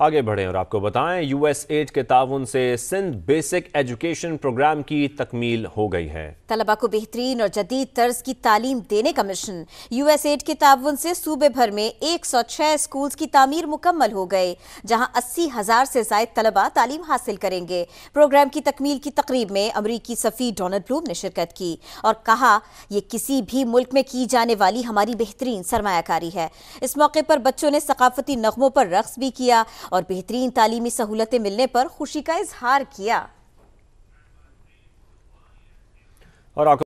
आगे बढ़ें और आपको बताएं यूएस एड के ताउन से सिंध बेसिक एजुकेशन प्रोग्राम की तकमील हो गई है तलबा को बेहतरीन और जदीद तर्ज की तालीम देने का मिशन यूएस एड के ताउन से सूबे भर में 106 स्कूल्स की तामीर मुकम्मल हो गए जहां अस्सी हजार से जायद तलबा तालीम हासिल करेंगे प्रोग्राम की तकमील की तकरीब में अमरीकी सफ़ी डोनल्ड ब्लूम ने शिरकत की और कहा यह किसी भी मुल्क में की जाने वाली हमारी बेहतरीन सरमाकारी है इस मौके पर बच्चों ने सकाफती नगमों पर रक्स भी किया और बेहतरीन तालीमी सहूलतें मिलने पर खुशी का इजहार किया और